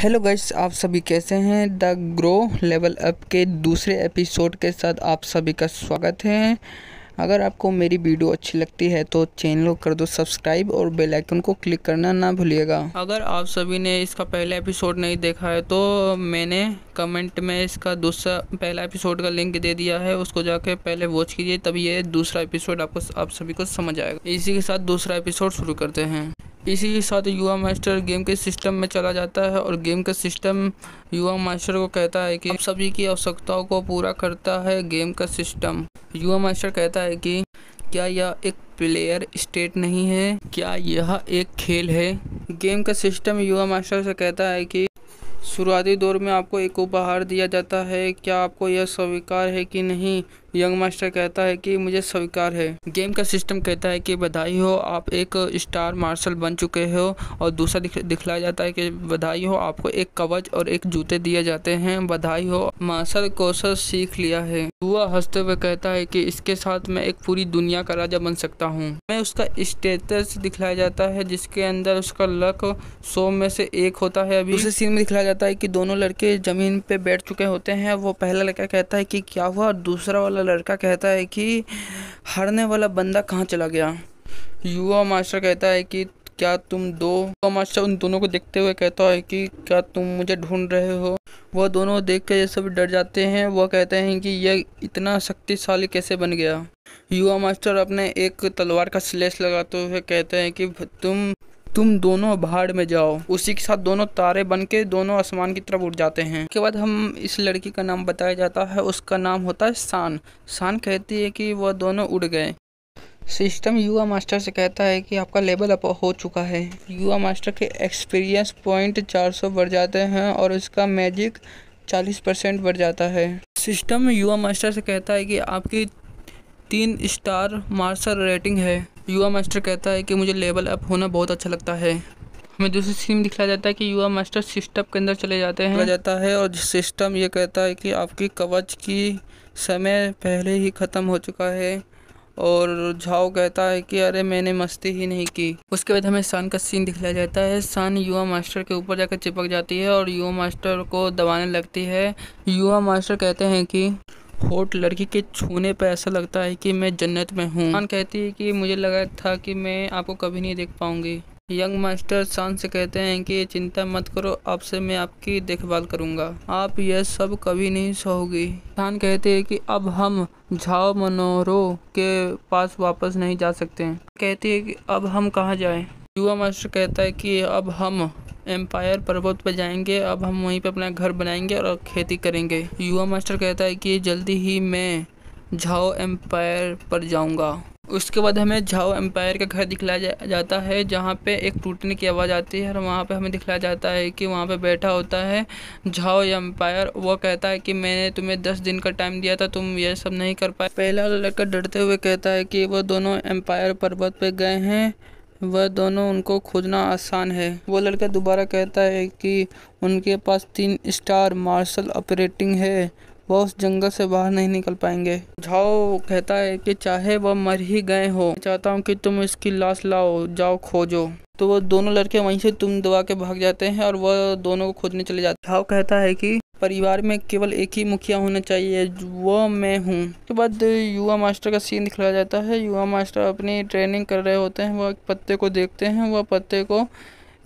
hello guys आप सभी कैसे हैं द ग्रो लेवल अप के दूसरे एपिसोड के साथ आप सभी का स्वागत है अगर आपको मेरी वीडियो अच्छी लगती है तो चैनल को कर दो सब्सक्राइब और बेल आइकन को क्लिक करना ना भूलिएगा अगर आप सभी ने इसका पहला एपिसोड नहीं देखा है तो मैंने कमेंट में इसका दूसरा पहला एपिसोड का लिंक दे दिया है उसको जाके पहले वॉच कीजिए तब ये दूसरा एपिसोड आपको आप सभी को समझ आएगा इसी के साथ दूसरा एपिसोड शुरू करते हैं इसी के साथ युवा मास्टर गेम के सिस्टम में चला जाता है और गेम का सिस्टम युवा मास्टर को कहता है कि सभी की आवश्यकताओं को पूरा करता है गेम का सिस्टम युवा मास्टर कहता है कि क्या यह एक प्लेयर स्टेट नहीं है क्या यह एक खेल है गेम का सिस्टम युवा मास्टर से कहता है कि शुरुआती दौर में आपको एक उपहार दिया जाता है क्या आपको यह स्वीकार है कि नहीं यंग मास्टर कहता है कि मुझे स्वीकार है गेम का सिस्टम कहता है कि बधाई हो आप एक स्टार मार्शल बन चुके हो और दूसरा दिख, दिखलाया जाता है कि बधाई हो आपको एक कवच और एक जूते दिए जाते हैं बधाई हो मार्शल कौशल सीख लिया है दुआ हंसते हुए कहता है कि इसके साथ मैं एक पूरी दुनिया का राजा बन सकता हूँ मैं उसका स्टेटस दिखलाया जाता है जिसके अंदर उसका लक सौ में से एक होता है अभी उसे सीन में दिखलाया जाता है कि दोनों लड़के जमीन पे बैठ चुके होते हैं वो पहला लड़का कहता है कि क्या हुआ और दूसरा वाला वाला लड़का कहता है कि हारने वाला बंदा कहाँ चला गया युवा मास्टर कहता है कि क्या तुम दो युवा मास्टर उन दोनों को देखते हुए कहता है कि क्या तुम मुझे ढूंढ रहे हो वह दोनों देख कर ये सब डर जाते हैं वह कहते हैं कि यह इतना शक्तिशाली कैसे बन गया युवा मास्टर अपने एक तलवार का स्लेश लगाते हुए कहते हैं कि तुम तुम दोनों भाड़ में जाओ उसी के साथ दोनों तारे बन के दोनों आसमान की तरफ उठ जाते हैं उसके बाद हम इस लड़की का नाम बताया जाता है उसका नाम होता है शान शान कहती है कि वह दोनों उड़ गए सिस्टम युवा मास्टर से कहता है कि आपका लेवल अप हो चुका है युवा मास्टर के एक्सपीरियंस पॉइंट 400 बढ़ जाते हैं और उसका मैजिक 40 परसेंट बढ़ जाता है सिस्टम युवा मास्टर से कहता है कि आपकी तीन स्टार मार्शल रेटिंग है युवा मास्टर कहता है कि मुझे लेवल अप होना बहुत अच्छा लगता है हमें दूसरी में दिखाया जाता है कि युवा मास्टर सिस्टम के अंदर चले जाते हैं जाता है और सिस्टम ये कहता है कि आपकी कवच की समय पहले ही ख़त्म हो चुका है और झाओ कहता है कि अरे मैंने मस्ती ही नहीं की उसके बाद हमें शान का सीन दिखलाया जाता है शान युवा मास्टर के ऊपर जाकर चिपक जाती है और युवा मास्टर को दबाने लगती है युवा मास्टर कहते हैं कि होट लड़की के छूने पर ऐसा लगता है कि मैं जन्नत में हूँ शान कहती है कि मुझे लगा था कि मैं आपको कभी नहीं देख पाऊँगी यंग मास्टर शान से कहते हैं कि चिंता मत करो आपसे मैं आपकी देखभाल करूंगा आप यह सब कभी नहीं सहोगी शान कहते हैं कि अब हम झाओ मनोरो के पास वापस नहीं जा सकते कहती है कि अब हम कहाँ जाएं युवा मास्टर कहता है कि अब हम एम्पायर पर्वत पर जाएंगे अब हम वहीं पर अपना घर बनाएंगे और खेती करेंगे युवा मास्टर कहता है कि जल्दी ही मैं झाओ एम्पायर पर जाऊंगा उसके बाद हमें झाओ एम्पायर का घर दिखलाया जा, जाता है जहाँ पे एक टूटने की आवाज़ आती है और वहाँ पे हमें दिखलाया जाता है कि वहाँ पे बैठा होता है झाओ एम्पायर वो कहता है कि मैंने तुम्हें दस दिन का टाइम दिया था तुम यह सब नहीं कर पाए पहला लड़का डरते हुए कहता है कि वो दोनों एम्पायर पर्वत पर गए हैं वह दोनों उनको खोजना आसान है वो लड़का दोबारा कहता है कि उनके पास तीन स्टार मार्शल ऑपरेटिंग है वह उस जंगल से बाहर नहीं निकल पाएंगे झाओ कहता है कि चाहे वह मर ही गए हो चाहता हूँ कि तुम इसकी लाश लाओ जाओ खोजो तो वो दोनों लड़के वहीं से तुम दबा के भाग जाते हैं और वह दोनों को खोजने चले जाते हाव कहता है कि परिवार में केवल एक ही मुखिया होना चाहिए वो मैं हूँ उसके बाद युवा मास्टर का सीन दिखाया जाता है युवा मास्टर अपनी ट्रेनिंग कर रहे होते हैं वह पत्ते को देखते हैं वह पत्ते को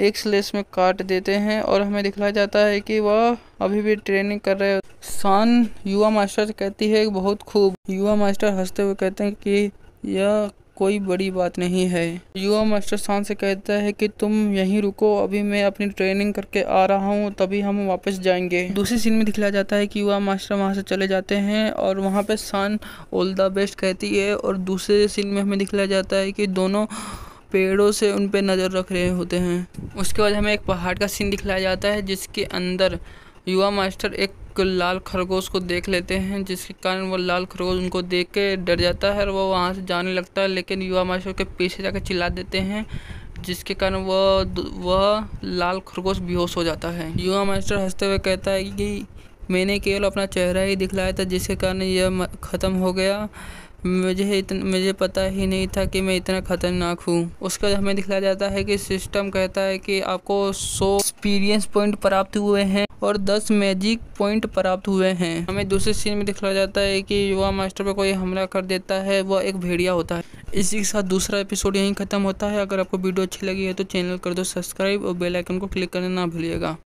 एक स्लेस में काट देते हैं और हमें दिखाया जाता है कि वह अभी भी ट्रेनिंग कर रहे शान युवा मास्टर कहती है बहुत खूब युवा मास्टर हंसते हुए कहते हैं कि यह कोई बड़ी बात नहीं है युवा मास्टर शान से कहता है कि तुम यहीं रुको अभी मैं अपनी ट्रेनिंग करके आ रहा हूँ तभी हम वापस जाएंगे दूसरी सीन में दिखलाया जाता है कि युवा मास्टर वहाँ से चले जाते हैं और वहाँ पे शान ऑल द बेस्ट कहती है और दूसरे सीन में हमें दिखलाया जाता है कि दोनों पेड़ों से उन पर नज़र रख रहे होते हैं उसके बाद हमें एक पहाड़ का सीन दिखलाया जाता है जिसके अंदर युवा मास्टर एक लाल खरगोश को देख लेते हैं जिसके कारण वो लाल खरगोश उनको देख के डर जाता है और वो वहाँ से जाने लगता है लेकिन युवा मास्टर के पीछे जाकर चिल्ला देते हैं जिसके कारण वह वह लाल खरगोश बेहोश हो जाता है युवा मास्टर हंसते हुए कहता है कि मैंने केवल अपना चेहरा ही दिखलाया था जिसके कारण यह ख़त्म हो गया मुझे इतना मुझे पता ही नहीं था कि मैं इतना ख़तरनाक हूँ उसके बाद हमें दिखलाया जाता है कि सिस्टम कहता है कि आपको सौ एक्सपीरियंस पॉइंट प्राप्त हुए हैं और 10 मैजिक पॉइंट प्राप्त हुए हैं हमें दूसरे सीन में दिखाया जाता है कि युवा मास्टर पर कोई हमला कर देता है वह एक भेड़िया होता है इसी के साथ दूसरा एपिसोड यहीं खत्म होता है अगर आपको वीडियो अच्छी लगी है तो चैनल कर दो सब्सक्राइब और बेल आइकन को क्लिक करना ना भूलिएगा